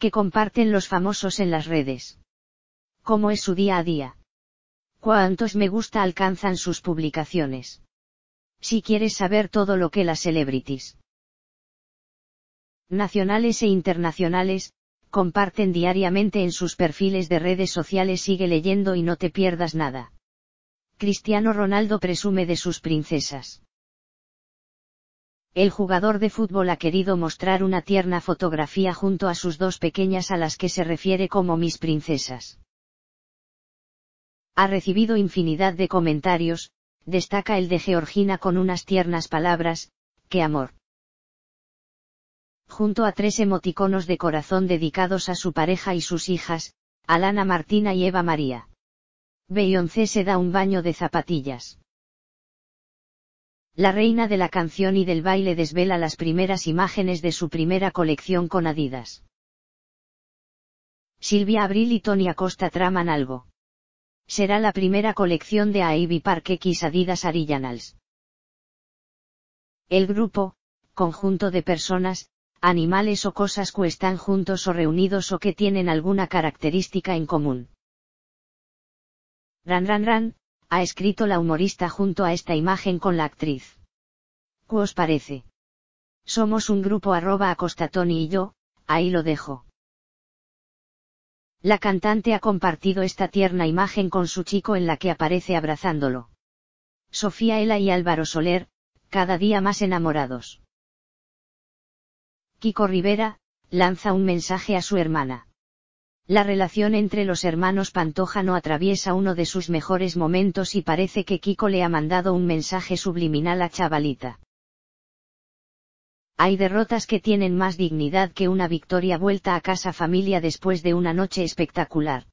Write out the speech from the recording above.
que comparten los famosos en las redes. ¿Cómo es su día a día? ¿Cuántos me gusta alcanzan sus publicaciones? Si quieres saber todo lo que las celebrities nacionales e internacionales, comparten diariamente en sus perfiles de redes sociales sigue leyendo y no te pierdas nada. Cristiano Ronaldo presume de sus princesas el jugador de fútbol ha querido mostrar una tierna fotografía junto a sus dos pequeñas a las que se refiere como mis princesas. Ha recibido infinidad de comentarios, destaca el de Georgina con unas tiernas palabras, qué amor. Junto a tres emoticonos de corazón dedicados a su pareja y sus hijas, Alana Martina y Eva María. Beyoncé se da un baño de zapatillas. La reina de la canción y del baile desvela las primeras imágenes de su primera colección con Adidas. Silvia Abril y Tony Acosta traman algo. Será la primera colección de Ivy Park X Adidas Arillanals. El grupo, conjunto de personas, animales o cosas que están juntos o reunidos o que tienen alguna característica en común. Ran Ran Ran, ha escrito la humorista junto a esta imagen con la actriz os parece? Somos un grupo arroba acostatoni y yo, ahí lo dejo. La cantante ha compartido esta tierna imagen con su chico en la que aparece abrazándolo. Sofía Ela y Álvaro Soler, cada día más enamorados. Kiko Rivera, lanza un mensaje a su hermana. La relación entre los hermanos Pantoja no atraviesa uno de sus mejores momentos y parece que Kiko le ha mandado un mensaje subliminal a Chavalita. Hay derrotas que tienen más dignidad que una victoria vuelta a casa familia después de una noche espectacular.